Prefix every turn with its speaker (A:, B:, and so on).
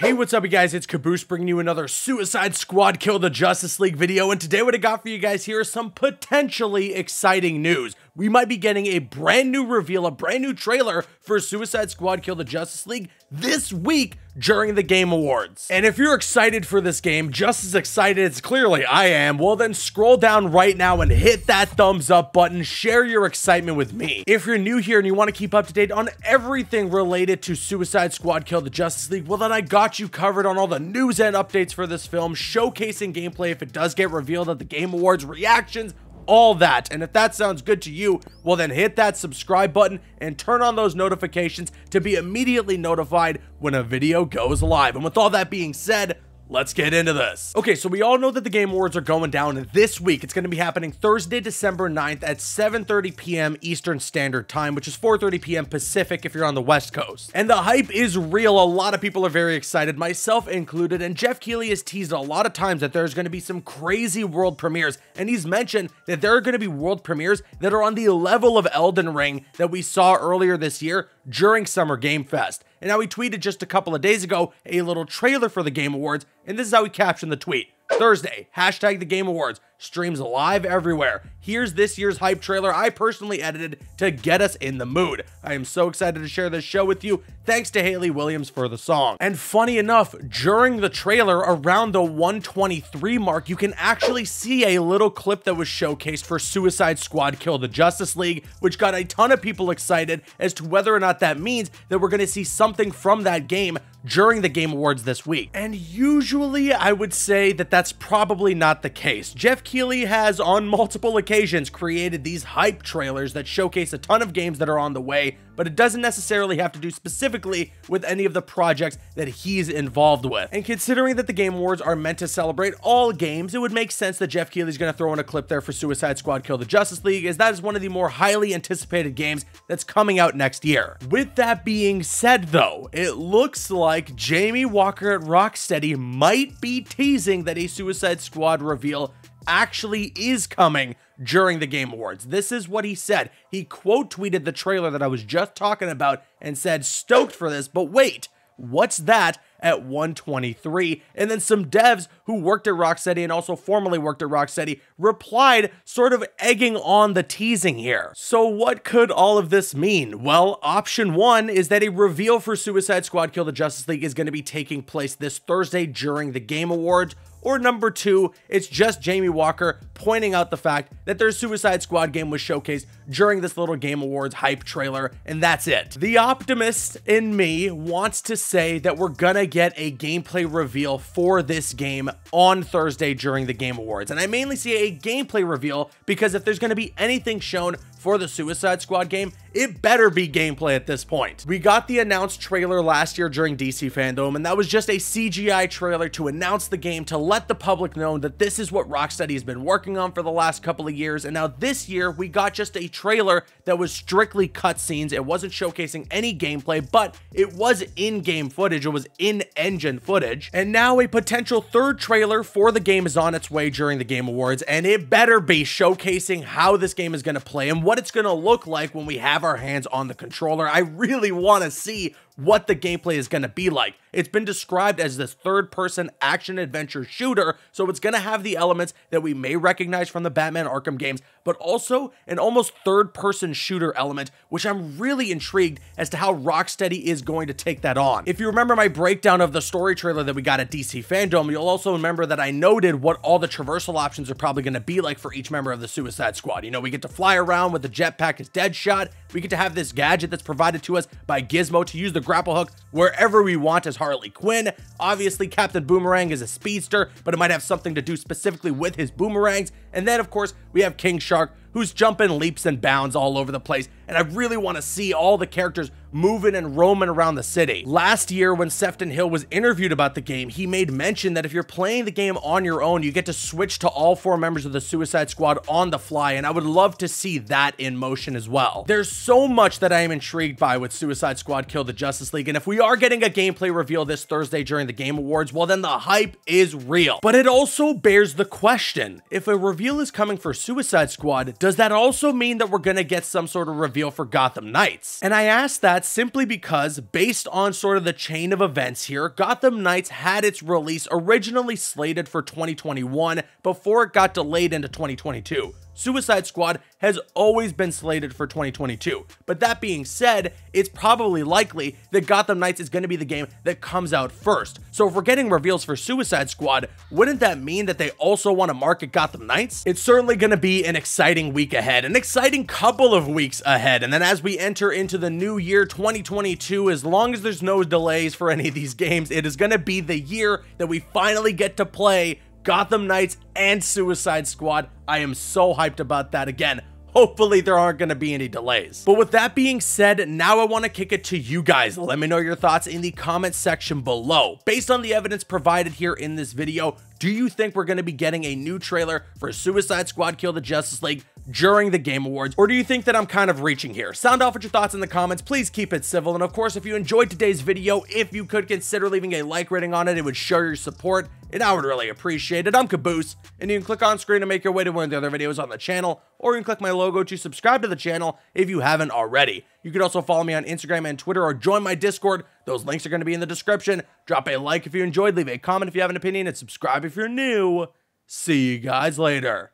A: Hey, what's up, you guys? It's Caboose bringing you another Suicide Squad Kill the Justice League video, and today what I got for you guys here is some potentially exciting news. We might be getting a brand new reveal, a brand new trailer for Suicide Squad Kill the Justice League this week, during the Game Awards. And if you're excited for this game, just as excited as clearly I am, well then scroll down right now and hit that thumbs up button, share your excitement with me. If you're new here and you want to keep up to date on everything related to Suicide Squad Kill the Justice League, well then I got you covered on all the news and updates for this film, showcasing gameplay if it does get revealed at the Game Awards, reactions, all that. And if that sounds good to you, well then hit that subscribe button and turn on those notifications to be immediately notified when a video goes live. And with all that being said, Let's get into this. Okay, so we all know that the Game Awards are going down this week. It's going to be happening Thursday, December 9th at 7.30 p.m. Eastern Standard Time, which is 4.30 p.m. Pacific if you're on the West Coast. And the hype is real. A lot of people are very excited, myself included, and Jeff Keighley has teased a lot of times that there's going to be some crazy world premieres, and he's mentioned that there are going to be world premieres that are on the level of Elden Ring that we saw earlier this year, during Summer Game Fest. And now he tweeted just a couple of days ago a little trailer for the Game Awards, and this is how he captioned the tweet. Thursday, hashtag the Game Awards streams live everywhere. Here's this year's hype trailer I personally edited to get us in the mood. I am so excited to share this show with you. Thanks to Haley Williams for the song. And funny enough, during the trailer around the 123 mark, you can actually see a little clip that was showcased for Suicide Squad Kill the Justice League, which got a ton of people excited as to whether or not that means that we're going to see something from that game during the Game Awards this week. And usually I would say that that's probably not the case. Jeff Keeley has, on multiple occasions, created these hype trailers that showcase a ton of games that are on the way, but it doesn't necessarily have to do specifically with any of the projects that he's involved with. And considering that the Game Awards are meant to celebrate all games, it would make sense that Jeff Keighley's going to throw in a clip there for Suicide Squad Kill the Justice League, as that is one of the more highly anticipated games that's coming out next year. With that being said, though, it looks like Jamie Walker at Rocksteady might be teasing that a Suicide Squad reveal actually is coming during the Game Awards. This is what he said. He quote tweeted the trailer that I was just talking about and said, stoked for this, but wait, what's that? at 123. And then some devs who worked at Rocksteady and also formerly worked at Rocksteady replied, sort of egging on the teasing here. So, what could all of this mean? Well, option one is that a reveal for Suicide Squad Kill the Justice League is going to be taking place this Thursday during the Game Awards. Or number two, it's just Jamie Walker pointing out the fact that their Suicide Squad game was showcased during this little Game Awards hype trailer, and that's it. The optimist in me wants to say that we're gonna get a gameplay reveal for this game on Thursday during the Game Awards, and I mainly see a gameplay reveal because if there's gonna be anything shown for the Suicide Squad game, it better be gameplay at this point. We got the announced trailer last year during DC Fandom, and that was just a CGI trailer to announce the game to let the public know that this is what Rocksteady has been working on for the last couple of years. And now this year, we got just a trailer that was strictly cutscenes. It wasn't showcasing any gameplay, but it was in-game footage. It was in-engine footage. And now a potential third trailer for the game is on its way during the Game Awards, and it better be showcasing how this game is going to play and what it's going to look like when we have have our hands on the controller. I really want to see what the gameplay is going to be like. It's been described as this third person action adventure shooter, so it's going to have the elements that we may recognize from the Batman Arkham games, but also an almost third person shooter element, which I'm really intrigued as to how Rocksteady is going to take that on. If you remember my breakdown of the story trailer that we got at DC Fandom, you'll also remember that I noted what all the traversal options are probably going to be like for each member of the Suicide Squad. You know, we get to fly around with the jetpack as Deadshot, we get to have this gadget that's provided to us by Gizmo to use the grapple hook wherever we want as Harley Quinn. Obviously, Captain Boomerang is a speedster, but it might have something to do specifically with his boomerangs. And then, of course, we have King Shark, who's jumping leaps and bounds all over the place, and I really want to see all the characters moving and roaming around the city. Last year, when Sefton Hill was interviewed about the game, he made mention that if you're playing the game on your own, you get to switch to all four members of the Suicide Squad on the fly, and I would love to see that in motion as well. There's so much that I am intrigued by with Suicide Squad Kill the Justice League, and if we are getting a gameplay reveal this Thursday during the Game Awards, well then the hype is real. But it also bears the question, if a reveal is coming for Suicide Squad, does that also mean that we're going to get some sort of reveal for Gotham Knights? And I ask that simply because, based on sort of the chain of events here, Gotham Knights had its release originally slated for 2021 before it got delayed into 2022. Suicide Squad has always been slated for 2022. But that being said, it's probably likely that Gotham Knights is going to be the game that comes out first. So if we're getting reveals for Suicide Squad, wouldn't that mean that they also want to market Gotham Knights? It's certainly going to be an exciting week ahead, an exciting couple of weeks ahead. And then as we enter into the new year 2022, as long as there's no delays for any of these games, it is going to be the year that we finally get to play Gotham Knights and Suicide Squad. I am so hyped about that again. Hopefully there aren't going to be any delays. But with that being said, now I want to kick it to you guys. Let me know your thoughts in the comment section below. Based on the evidence provided here in this video, do you think we're going to be getting a new trailer for Suicide Squad Kill the Justice League during the Game Awards, or do you think that I'm kind of reaching here? Sound off with your thoughts in the comments. Please keep it civil. And of course, if you enjoyed today's video, if you could consider leaving a like rating on it, it would show your support and I would really appreciate it. I'm Caboose, and you can click on screen to make your way to one of the other videos on the channel, or you can click my logo to subscribe to the channel if you haven't already. You can also follow me on Instagram and Twitter or join my Discord. Those links are going to be in the description. Drop a like if you enjoyed, leave a comment if you have an opinion, and subscribe if you're new. See you guys later.